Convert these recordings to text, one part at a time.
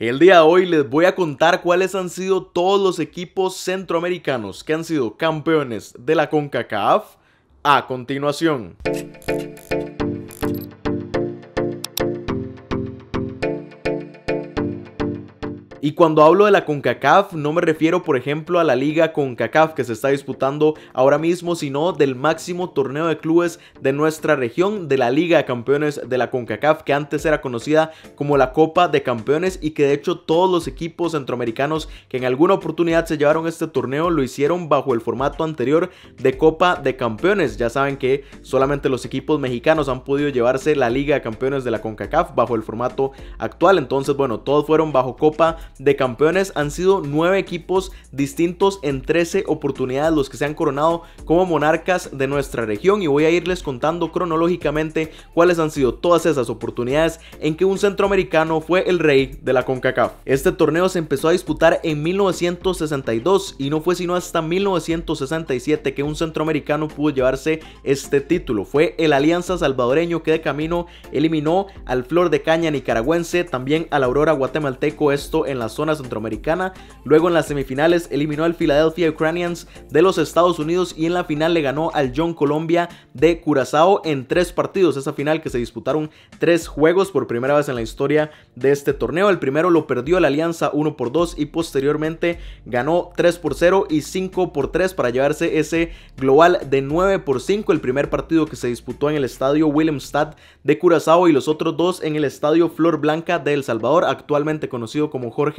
El día de hoy les voy a contar cuáles han sido todos los equipos centroamericanos que han sido campeones de la CONCACAF a continuación. Y cuando hablo de la CONCACAF, no me refiero, por ejemplo, a la liga CONCACAF que se está disputando ahora mismo, sino del máximo torneo de clubes de nuestra región, de la Liga de Campeones de la CONCACAF, que antes era conocida como la Copa de Campeones y que de hecho todos los equipos centroamericanos que en alguna oportunidad se llevaron este torneo lo hicieron bajo el formato anterior de Copa de Campeones. Ya saben que solamente los equipos mexicanos han podido llevarse la Liga de Campeones de la CONCACAF bajo el formato actual. Entonces, bueno, todos fueron bajo Copa de campeones han sido nueve equipos distintos en 13 oportunidades los que se han coronado como monarcas de nuestra región y voy a irles contando cronológicamente cuáles han sido todas esas oportunidades en que un centroamericano fue el rey de la CONCACAF. Este torneo se empezó a disputar en 1962 y no fue sino hasta 1967 que un centroamericano pudo llevarse este título. Fue el Alianza Salvadoreño que de camino eliminó al Flor de Caña nicaragüense, también a la Aurora guatemalteco, esto en la zona centroamericana. Luego en las semifinales eliminó al Philadelphia Ukrainians de los Estados Unidos y en la final le ganó al John Colombia de Curazao en tres partidos. Esa final que se disputaron tres juegos por primera vez en la historia de este torneo. El primero lo perdió la Alianza 1 por 2 y posteriormente ganó 3 por 0 y 5 por 3 para llevarse ese global de 9 por 5. El primer partido que se disputó en el estadio Willemstad de Curazao y los otros dos en el estadio Flor Blanca de El Salvador, actualmente conocido como Jorge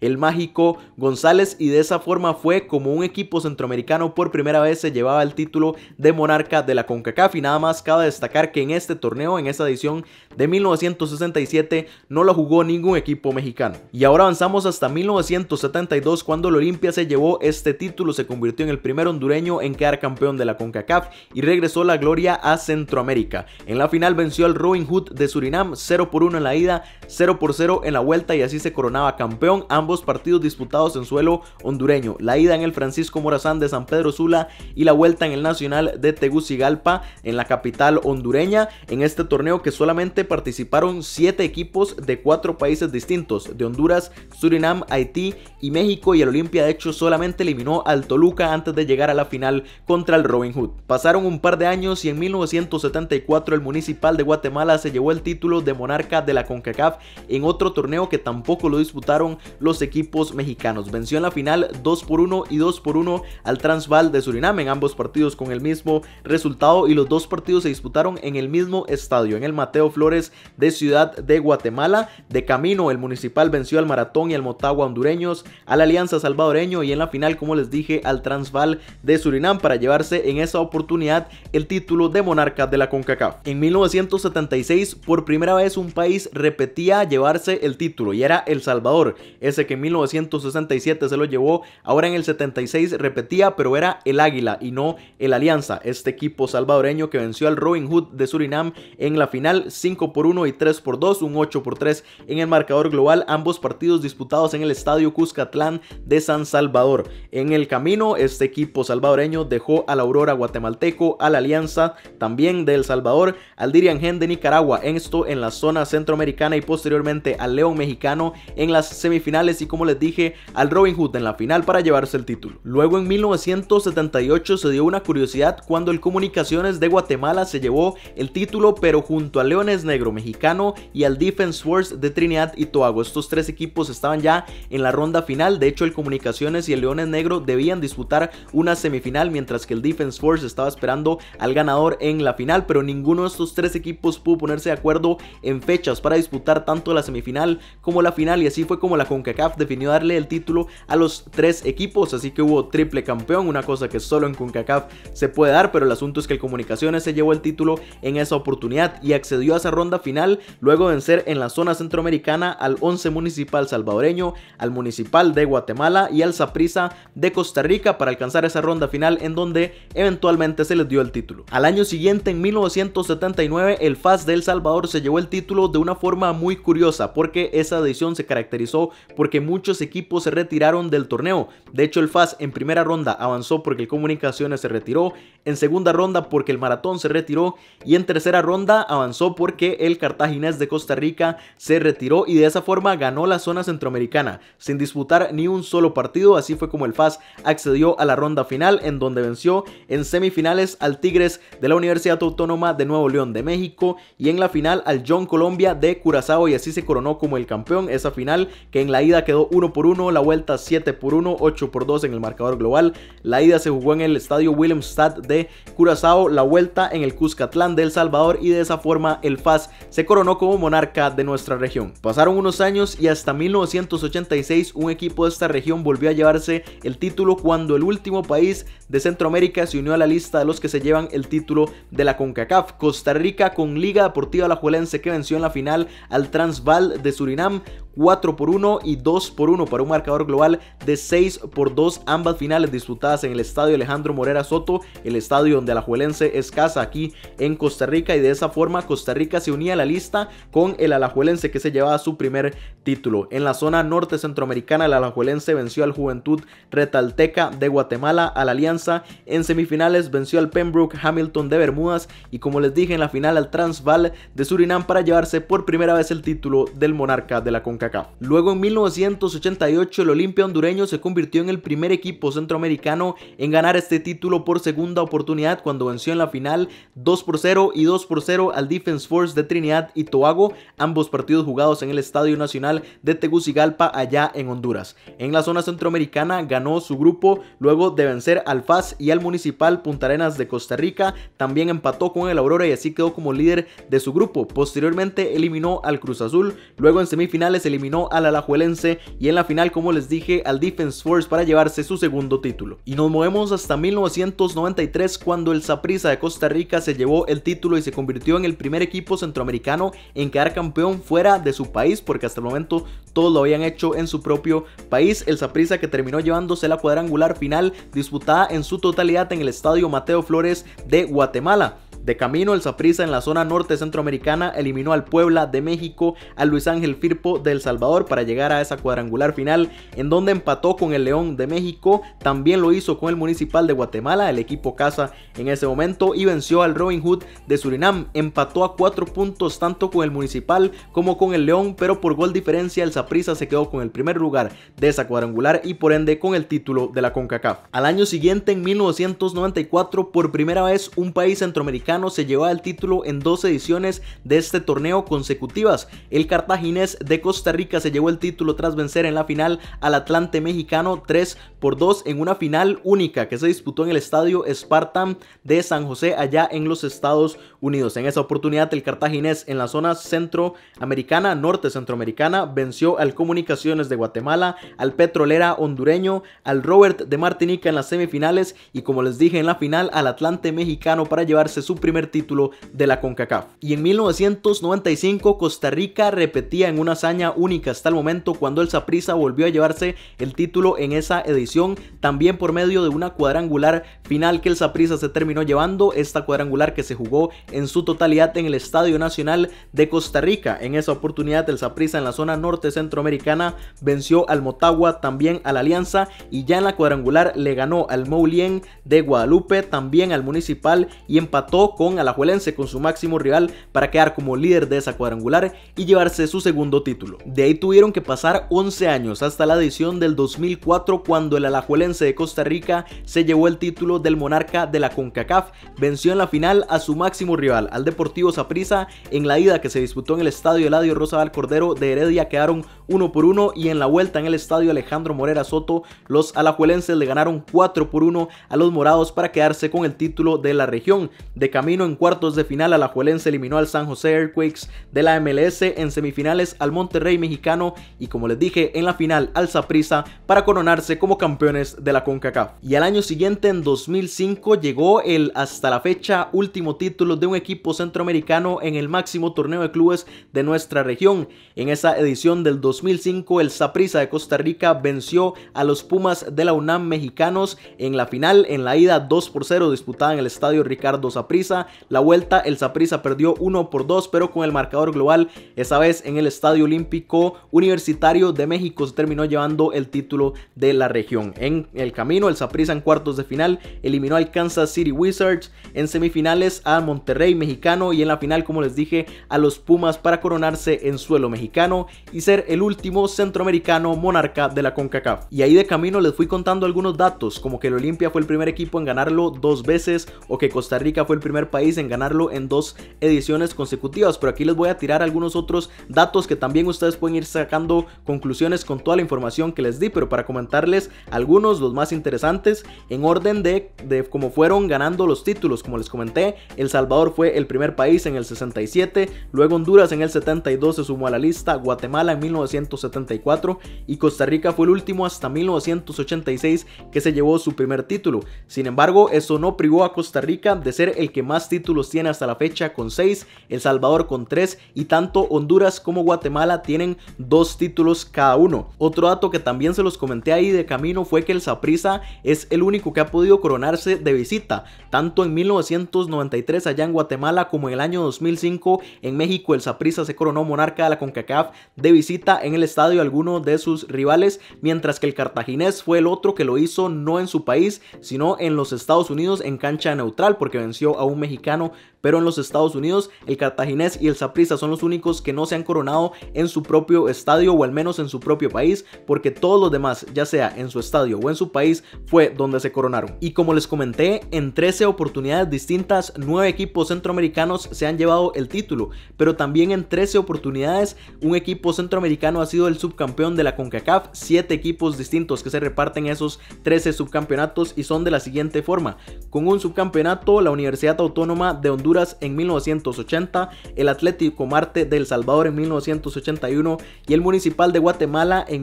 el Mágico González y de esa forma fue como un equipo centroamericano por primera vez se llevaba el título de monarca de la CONCACAF y nada más cabe destacar que en este torneo, en esta edición de 1967, no lo jugó ningún equipo mexicano. Y ahora avanzamos hasta 1972 cuando el Olimpia se llevó este título, se convirtió en el primer hondureño en quedar campeón de la CONCACAF y regresó la gloria a Centroamérica. En la final venció al Robin Hood de Surinam 0 por 1 en la ida, 0 por 0 en la vuelta y así se coronaba campeón ambos partidos disputados en suelo hondureño, la ida en el Francisco Morazán de San Pedro Sula y la vuelta en el Nacional de Tegucigalpa en la capital hondureña, en este torneo que solamente participaron siete equipos de cuatro países distintos, de Honduras, Surinam, Haití y México y el Olimpia de hecho solamente eliminó al Toluca antes de llegar a la final contra el Robin Hood. Pasaron un par de años y en 1974 el Municipal de Guatemala se llevó el título de monarca de la CONCACAF en otro torneo que tampoco lo disputaron los equipos mexicanos. Venció en la final 2 por 1 y 2 por 1 al Transvaal de Surinam en ambos partidos con el mismo resultado y los dos partidos se disputaron en el mismo estadio, en el Mateo Flores de Ciudad de Guatemala. De camino el municipal venció al Maratón y al Motagua hondureños, al Alianza salvadoreño y en la final, como les dije, al Transvaal de Surinam para llevarse en esa oportunidad el título de monarca de la CONCACAF. En 1976 por primera vez un país repetía llevarse el título y era El Salvador ese que en 1967 se lo llevó, ahora en el 76 repetía, pero era el Águila y no el Alianza, este equipo salvadoreño que venció al Robin Hood de Surinam en la final 5 por 1 y 3 por 2, un 8 por 3 en el marcador global, ambos partidos disputados en el Estadio Cuscatlán de San Salvador. En el camino, este equipo salvadoreño dejó a la Aurora guatemalteco, a la Alianza también de El Salvador, al Dirian Gen de Nicaragua, en esto en la zona centroamericana y posteriormente al León mexicano en las semifinales y como les dije al Robin Hood en la final para llevarse el título. Luego en 1978 se dio una curiosidad cuando el Comunicaciones de Guatemala se llevó el título pero junto al Leones Negro Mexicano y al Defense Force de Trinidad y Tobago. Estos tres equipos estaban ya en la ronda final, de hecho el Comunicaciones y el Leones Negro debían disputar una semifinal mientras que el Defense Force estaba esperando al ganador en la final, pero ninguno de estos tres equipos pudo ponerse de acuerdo en fechas para disputar tanto la semifinal como la final y así fue como la CONCACAF definió darle el título a los tres equipos, así que hubo triple campeón, una cosa que solo en CONCACAF se puede dar, pero el asunto es que el Comunicaciones se llevó el título en esa oportunidad y accedió a esa ronda final luego de vencer en la zona centroamericana al 11 Municipal salvadoreño, al Municipal de Guatemala y al Saprissa de Costa Rica para alcanzar esa ronda final en donde eventualmente se les dio el título. Al año siguiente, en 1979, el FAS de El Salvador se llevó el título de una forma muy curiosa porque esa edición se caracterizó porque muchos equipos se retiraron del torneo. De hecho, el FAS en primera ronda avanzó porque el Comunicaciones se retiró, en segunda ronda porque el Maratón se retiró y en tercera ronda avanzó porque el Cartaginés de Costa Rica se retiró y de esa forma ganó la zona centroamericana sin disputar ni un solo partido. Así fue como el FAS accedió a la ronda final en donde venció en semifinales al Tigres de la Universidad Autónoma de Nuevo León de México y en la final al John Colombia de Curazao y así se coronó como el campeón. Esa final que en la ida quedó 1 por 1, la vuelta 7 por 1, 8 por 2 en el marcador global. La ida se jugó en el estadio Willemstad de Curazao, la vuelta en el Cuscatlán de El Salvador y de esa forma el FAS se coronó como monarca de nuestra región. Pasaron unos años y hasta 1986 un equipo de esta región volvió a llevarse el título cuando el último país de Centroamérica se unió a la lista de los que se llevan el título de la CONCACAF. Costa Rica con Liga Deportiva Alajuelense que venció en la final al Transvaal de Surinam. 4 por 1 y 2 por 1 para un marcador global de 6 por 2, ambas finales disputadas en el estadio Alejandro Morera Soto, el estadio donde Alajuelense es casa aquí en Costa Rica y de esa forma Costa Rica se unía a la lista con el Alajuelense que se llevaba su primer título. En la zona norte centroamericana el Alajuelense venció al Juventud Retalteca de Guatemala a la Alianza, en semifinales venció al Pembroke Hamilton de Bermudas y como les dije en la final al Transval de Surinam para llevarse por primera vez el título del monarca de la CONCACAF. Luego en 1988 el Olimpia hondureño se convirtió en el primer equipo centroamericano en ganar este título por segunda oportunidad cuando venció en la final 2 por 0 y 2 por 0 al Defense Force de Trinidad y Tobago, ambos partidos jugados en el Estadio Nacional de Tegucigalpa allá en Honduras. En la zona centroamericana ganó su grupo luego de vencer al FAS y al Municipal Punta Arenas de Costa Rica, también empató con el Aurora y así quedó como líder de su grupo. Posteriormente eliminó al Cruz Azul, luego en semifinales el eliminó al Alajuelense y en la final, como les dije, al Defense Force para llevarse su segundo título. Y nos movemos hasta 1993 cuando el Saprissa de Costa Rica se llevó el título y se convirtió en el primer equipo centroamericano en quedar campeón fuera de su país, porque hasta el momento todos lo habían hecho en su propio país. El Saprissa que terminó llevándose la cuadrangular final disputada en su totalidad en el estadio Mateo Flores de Guatemala. De camino, el zaprisa en la zona norte centroamericana eliminó al Puebla de México, al Luis Ángel Firpo de El Salvador para llegar a esa cuadrangular final, en donde empató con el León de México, también lo hizo con el Municipal de Guatemala, el equipo casa en ese momento, y venció al Robin Hood de Surinam. Empató a cuatro puntos tanto con el Municipal como con el León, pero por gol diferencia el zaprisa se quedó con el primer lugar de esa cuadrangular y por ende con el título de la CONCACAF. Al año siguiente, en 1994, por primera vez un país centroamericano se llevó el título en dos ediciones de este torneo consecutivas. El cartaginés de Costa Rica se llevó el título tras vencer en la final al Atlante mexicano 3 por 2 en una final única que se disputó en el estadio Spartan de San José allá en los Estados Unidos. En esa oportunidad el cartaginés en la zona centroamericana, norte centroamericana, venció al Comunicaciones de Guatemala, al Petrolera hondureño, al Robert de Martinica en las semifinales y como les dije en la final al Atlante mexicano para llevarse su primer título de la CONCACAF. Y en 1995 Costa Rica repetía en una hazaña única hasta el momento cuando el Saprissa volvió a llevarse el título en esa edición, también por medio de una cuadrangular final que el Saprissa se terminó llevando, esta cuadrangular que se jugó en su totalidad en el Estadio Nacional de Costa Rica. En esa oportunidad el Saprissa en la zona norte centroamericana venció al Motagua, también a la Alianza y ya en la cuadrangular le ganó al Moulien de Guadalupe, también al Municipal y empató con Alajuelense, con su máximo rival, para quedar como líder de esa cuadrangular y llevarse su segundo título. De ahí tuvieron que pasar 11 años hasta la edición del 2004 cuando el Alajuelense de Costa Rica se llevó el título del monarca de la CONCACAF, venció en la final a su máximo rival, al Deportivo Saprissa, en la ida que se disputó en el estadio Eladio Rosabal Cordero de Heredia quedaron uno por uno y en la vuelta en el estadio Alejandro Morera Soto los alajuelenses le ganaron 4 por 1 a los morados para quedarse con el título de la región. De camino en cuartos de final, Alajuelense eliminó al San José Earthquakes de la MLS, en semifinales al Monterrey mexicano y como les dije, en la final al Zaprisa para coronarse como campeones de la CONCACAF. Y al año siguiente, en 2005, llegó el hasta la fecha último título de un equipo centroamericano en el máximo torneo de clubes de nuestra región. En esa edición del 2005, el zaprisa de Costa Rica venció a los Pumas de la UNAM mexicanos en la final, en la ida 2 por 0 disputada en el estadio Ricardo Saprissa la vuelta, el zaprisa perdió 1 por 2, pero con el marcador global, esa vez en el Estadio Olímpico Universitario de México, se terminó llevando el título de la región. En el camino, el zaprisa en cuartos de final eliminó al Kansas City Wizards, en semifinales a Monterrey Mexicano y en la final, como les dije, a los Pumas para coronarse en suelo mexicano y ser el último centroamericano monarca de la CONCACAF. Y ahí de camino les fui contando algunos datos, como que el Olimpia fue el primer equipo en ganarlo dos veces o que Costa Rica fue el primer primer país en ganarlo en dos ediciones consecutivas. Pero aquí les voy a tirar algunos otros datos que también ustedes pueden ir sacando conclusiones con toda la información que les di. Pero para comentarles algunos, los más interesantes, en orden de, de cómo fueron ganando los títulos. Como les comenté, El Salvador fue el primer país en el 67, luego Honduras en el 72 se sumó a la lista, Guatemala en 1974 y Costa Rica fue el último hasta 1986 que se llevó su primer título. Sin embargo, eso no privó a Costa Rica de ser el que más títulos tiene hasta la fecha con 6, El Salvador con 3 y tanto Honduras como Guatemala tienen dos títulos cada uno. Otro dato que también se los comenté ahí de camino fue que el Saprissa es el único que ha podido coronarse de visita, tanto en 1993 allá en Guatemala como en el año 2005 en México el Saprissa se coronó monarca de la CONCACAF de visita en el estadio de alguno de sus rivales, mientras que el cartaginés fue el otro que lo hizo no en su país, sino en los Estados Unidos en cancha neutral porque venció a un mexicano, pero en los Estados Unidos el cartaginés y el saprissa son los únicos que no se han coronado en su propio estadio o al menos en su propio país, porque todos los demás, ya sea en su estadio o en su país, fue donde se coronaron. Y como les comenté, en 13 oportunidades distintas, 9 equipos centroamericanos se han llevado el título, pero también en 13 oportunidades un equipo centroamericano ha sido el subcampeón de la CONCACAF, 7 equipos distintos que se reparten esos 13 subcampeonatos y son de la siguiente forma. Con un subcampeonato, la Universidad Autónoma de Honduras en 1980, el Atlético Marte de El Salvador en 1981 y el Municipal de Guatemala en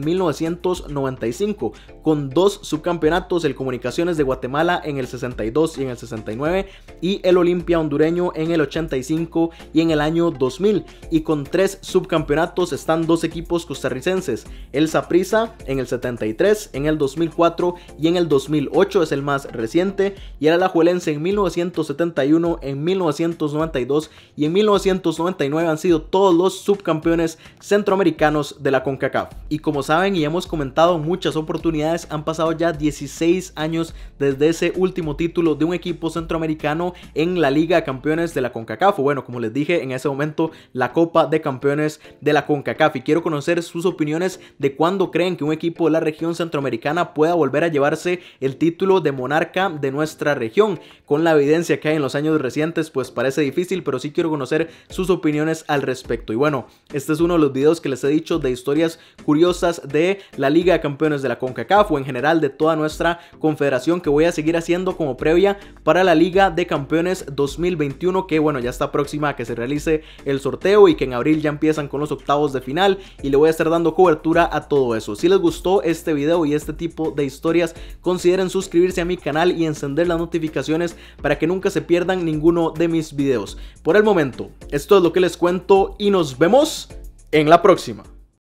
1995, con dos subcampeonatos, el Comunicaciones de Guatemala en el 62 y en el 69 y el Olimpia hondureño en el 85 y en el año 2000 y con tres subcampeonatos están dos equipos costarricenses, el Saprissa en el 73, en el 2004 y en el 2008 es el más reciente y el Alajuelense en 1971 en 1992 y en 1999 han sido todos los subcampeones centroamericanos de la CONCACAF. Y como saben y hemos comentado muchas oportunidades, han pasado ya 16 años desde ese último título de un equipo centroamericano en la Liga de Campeones de la CONCACAF. O bueno, como les dije, en ese momento la Copa de Campeones de la CONCACAF. Y quiero conocer sus opiniones de cuándo creen que un equipo de la región centroamericana pueda volver a llevarse el título de monarca de nuestra región, con la evidencia que hay en los años años recientes, pues parece difícil, pero sí quiero conocer sus opiniones al respecto. Y bueno, este es uno de los videos que les he dicho de historias curiosas de la Liga de Campeones de la CONCACAF o en general de toda nuestra confederación que voy a seguir haciendo como previa para la Liga de Campeones 2021, que bueno, ya está próxima a que se realice el sorteo y que en abril ya empiezan con los octavos de final y le voy a estar dando cobertura a todo eso. Si les gustó este video y este tipo de historias, consideren suscribirse a mi canal y encender las notificaciones para que nunca se pierdan ninguno de mis videos. Por el momento, esto es lo que les cuento y nos vemos en la próxima.